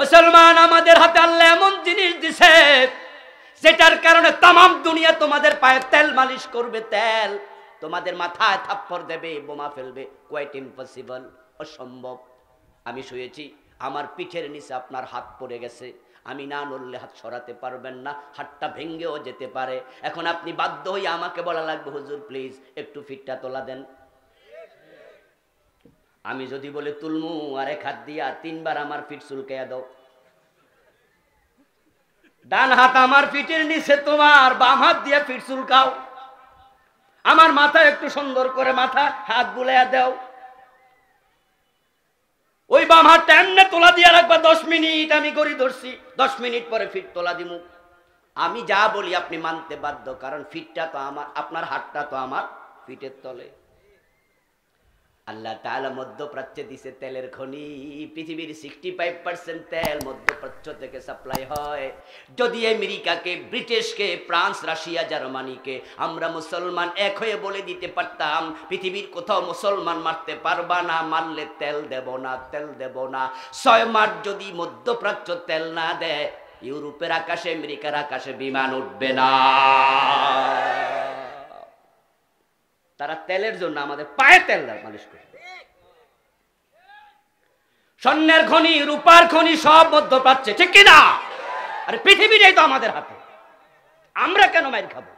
মুসলমান আমাদের হাতে আল্লাহ এমন জিনিস দিছে যেটার কারণে তাম দুনিয়া তোমাদের পায়ে তেল মালিশ করবে তেল তোমাদের মাথায় থাপ্পর দেবে বোমা ফেলবে কোয়াইট ইম্পসিবল অসম্ভব আমি শুয়েছি আমার পিঠের নিচে আপনার হাত পড়ে গেছে আমি না নড়লে হাত সরাতে পারবেন না হাতটা ভেঙ্গেও যেতে পারে এখন আপনি বাধ্য হয়ে আমাকে বলা লাগবে হুজুর প্লিজ একটু ফিটটা তোলা দেন আমি যদি বলে তুলমু আর এক হাত দিয়া তিনবার আমার পিঠ চুলকাইয়া দাও ডান হাত আমার পিঠের নিচে তোমার বাম হাত দিয়ে পিঠ চুলকাও আমার মাথা একটু সুন্দর করে মাথা হাত বুলাইয়া দাও ওই বাম হাতটা এমনে তোলা দিয়া রাখবা দশ মিনিট আমি গড়ি ধরছি দশ মিনিট পরে ফিট তোলা দিমু আমি যা বলি আপনি মানতে বাধ্য কারণ ফিটটা তো আমার আপনার হাতটা তো আমার ফিটের তলে আল্লাহ তালা মধ্যপ্রাচ্যে দিছে তেলের খনি পৃথিবীর সিক্সটি ফাইভ পার্সেন্ট তেল মধ্যপ্রাচ্য থেকে সাপ্লাই হয় যদি আমেরিকাকে ব্রিটিশকে ফ্রান্স রাশিয়া জার্মানিকে আমরা মুসলমান এক হয়ে বলে দিতে পারতাম পৃথিবীর কোথাও মুসলমান মারতে পারবা না মারলে তেল দেব না তেল দেব না ছয় মাস যদি মধ্যপ্রাচ্য তেল না দেয় ইউরোপের আকাশে আমেরিকার আকাশে বিমান উঠবে না তারা তেলের জন্য আমাদের পায়ে তেল মালিশ করে স্বর্ণের খনি রূপার খনি সব মধ্য পাচ্ছে ঠিক কিনা আরে পৃথিবীটাই তো আমাদের হাতে আমরা কেন মাইর খাবো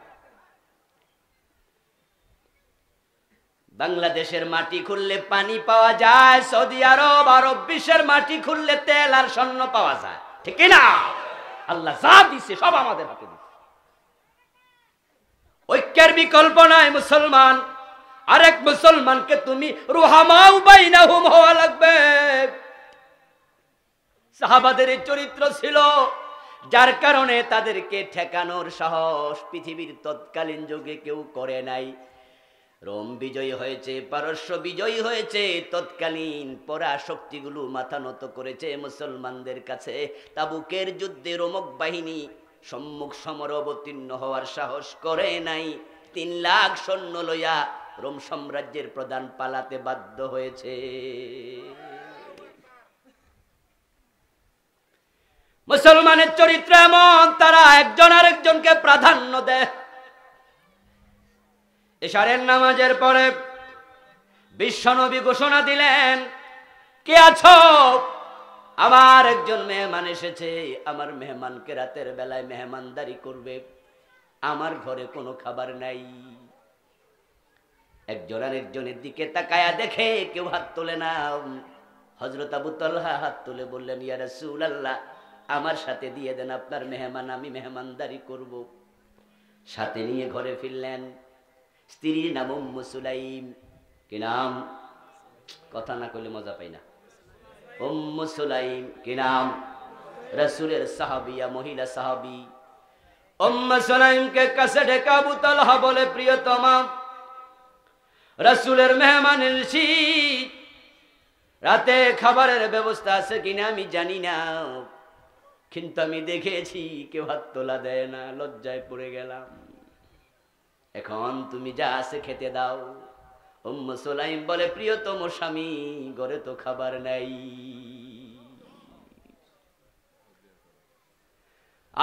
বাংলাদেশের মাটি খুললে পানি পাওয়া যায় সৌদি আরব আরব বিশ্বের মাটি খুললে তেল আর স্বর্ণ পাওয়া যায় ঠিক না আল্লাহ যা দিছে সব আমাদের হাতে ঐক্যের বিকল্প নাই মুসলমান আরেক মুসলমানকে তুমি রুহামাও না হুম হওয়া লাগবে সাহাবাদের চরিত্র ছিল যার কারণে তাদেরকে ঠেকানোর সাহস পৃথিবীর তৎকালীন যুগে কেউ করে নাই রোম বিজয়ী হয়েছে পারস্য বিজয়ী হয়েছে তৎকালীন পরা শক্তিগুলো মাথা নত করেছে মুসলমানদের কাছে তাবুকের যুদ্ধে রোমক বাহিনী সম্মুখ সমর অবতীর্ণ হওয়ার সাহস করে নাই তিন লাখ সৈন্য লইয়া রোম সাম্রাজ্যের প্রধান পালাতে বাধ্য হয়েছে মুসলমানের চরিত্র এমন তারা একজন আরেকজনকে প্রাধান্য দেয় এশারের নামাজের পরে বিশ্বনবী ঘোষণা দিলেন কে আছো আমার একজন মেহমান এসেছে আমার মেহমানকে রাতের বেলায় মেহমানদারি করবে আমার ঘরে কোনো খাবার নাই একজন আর একজনের দিকে তাকায়া দেখে কেউ হাত তোলে না হজরত আবু হাত তুলে বললেন ইয়ার রাসূল আল্লাহ আমার সাথে দিয়ে দেন আপনার মেহমান আমি মেহমানদারি করব সাথে নিয়ে ঘরে ফিরলেন স্ত্রীর নাম উম্মুসুলাইম কি নাম কথা না করলে মজা পাই না উম্মু সুলাইম কি নাম রসুলের সাহাবিয়া মহিলা সাহাবি উম্মু সুলাইমকে কাছে ঢেকে আবু তালহা বলে প্রিয়তমা রসুলের মেহমান রাতে খাবারের ব্যবস্থা আছে কিনা আমি জানি না কিন্তু আমি দেখেছি কেউ হাত তোলা দেয় না লজ্জায় পড়ে গেলাম এখন তুমি যা আছে খেতে দাও উম্মু সুলাইম বলে প্রিয়তম স্বামী ঘরে তো খাবার নাই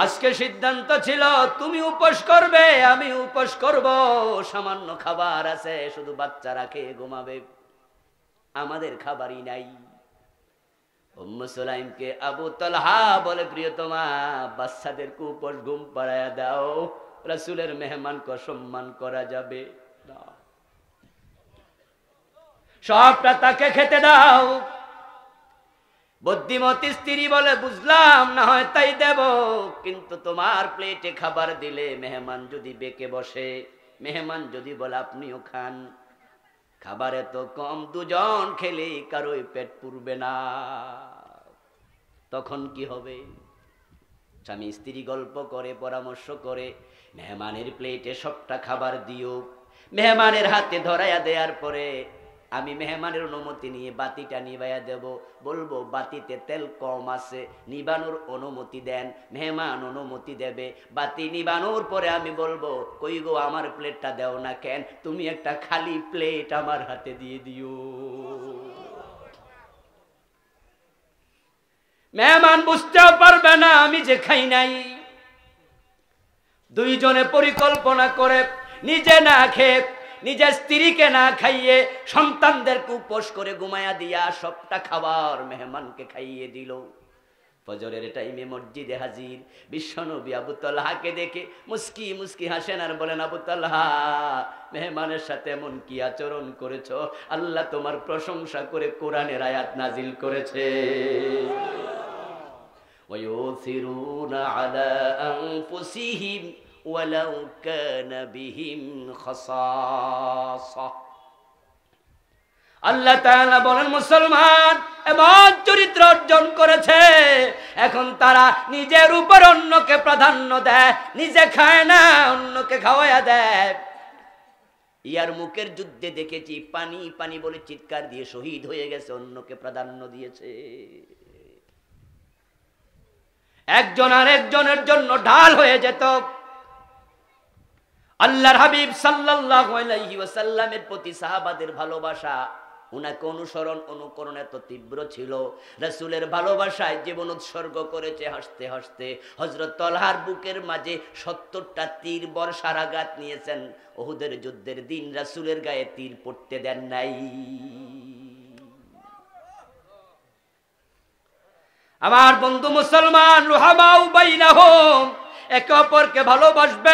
আজকে সিদ্ধান্ত ছিল তুমি উপোস করবে আমি উপোস করব সামান্য খাবার আছে শুধু বাচ্চারা খেয়ে ঘুমাবে আমাদের খাবারই নাই মুসলাইমকে আবু তলহা বলে প্রিয়তমা বাচ্চাদেরকে উপোস ঘুম পাড়ায় দাও রাসুলের মেহমানকে সম্মান করা যাবে সবটা তাকে খেতে দাও বুদ্ধিমতী স্ত্রী বলে বুঝলাম না হয় তাই দেব কিন্তু তোমার প্লেটে খাবার দিলে মেহমান যদি বেঁকে বসে মেহমান যদি বলে আপনিও খান খাবারে তো কম দুজন খেলে কারোই পেট পুরবে না তখন কি হবে স্বামী স্ত্রী গল্প করে পরামর্শ করে মেহমানের প্লেটে সবটা খাবার দিও মেহমানের হাতে ধরাইয়া দেওয়ার পরে আমি মেহমানের অনুমতি নিয়ে বাতিটা নিবাইয়া দেব বলবো বাতিতে তেল কম আছে নিবানোর অনুমতি দেন মেহমান অনুমতি দেবে বাতি নিবানোর পরে আমি বলবো কই গো আমার প্লেটটা দেও না কেন তুমি একটা খালি প্লেট আমার হাতে দিয়ে দিও মেহমান বুঝতেও পারবে না আমি যে খাই নাই দুইজনে পরিকল্পনা করে নিজে না খেয়ে নিজের স্ত্রীকে না খাইয়ে সন্তানদের উপোস করে ঘুমায়া দিয়া সবটা খাবার মেহমানকে খাইয়ে দিল ফজরের টাইমে মসজিদে হাজির বিশ্বনবী আবু দেখে মুস্কি মুস্কি হাসেন আর বলেন আবুতলাহা মেহমানের সাথে এমন কি আচরণ করেছ আল্লাহ তোমার প্রশংসা করে কোরআনের আয়াত নাজিল করেছে ويؤثرون আলা আনফুসিহিম ولو كان بهم خصاصة আল্লাহ তাআলা বলেন মুসলমান এমন চরিত্র অর্জন করেছে এখন তারা নিজের উপর অন্যকে প্রাধান্য দেয় নিজে খায় না অন্যকে খাওয়াইয়া দেয় ইয়ার মুখের যুদ্ধে দেখেছি পানি পানি বলে চিৎকার দিয়ে শহীদ হয়ে গেছে অন্যকে প্রাধান্য দিয়েছে একজন আরেকজনের জন্য ঢাল হয়ে যেত আল্লাহর হাবিব সাল্লাল্লাহু আলাইহি প্রতি সাহাবাদের ভালোবাসা উনাকে অনুসরণ অনুকরণ এত তীব্র ছিল রাসূলের ভালোবাসায় জীবন উৎসর্গ করেছে হাসতে হাসতে হজরত তলহার বুকের মাঝে সত্তরটা তীর বর্ষার আঘাত নিয়েছেন ওহুদের যুদ্ধের দিন রাসূলের গায়ে তীর পড়তে দেন নাই আমার বন্ধু মুসলমান রুহামাউ বাইনাহুম একে অপরকে ভালোবাসবে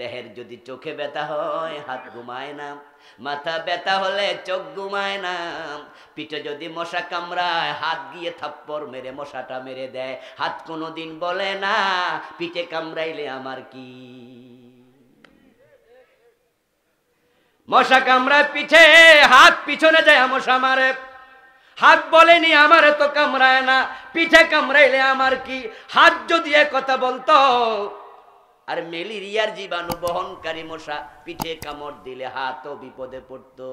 দেহের যদি চোখে ব্যথা হয় হাত ঘুমায় না মাথা ব্যথা হলে চোখ ঘুমায় না পিঠে যদি মশা কামড়ায় হাত গিয়ে থাপ্পর মেরে মশাটা মেরে দেয় হাত কোনোদিন বলে না পিঠে কামড়াইলে আমার কি মশা কামড়ায় পিঠে হাত পিছনে যায় মশা মারে হাত বলেনি আমার তো কামড়ায় না পিঠে কামড়াইলে আমার কি হাত যদি কথা বলতো আর ম্যালেরিয়ার জীবাণু বহনকারী মশা পিঠে কামড় দিলে হাতও বিপদে পড়তো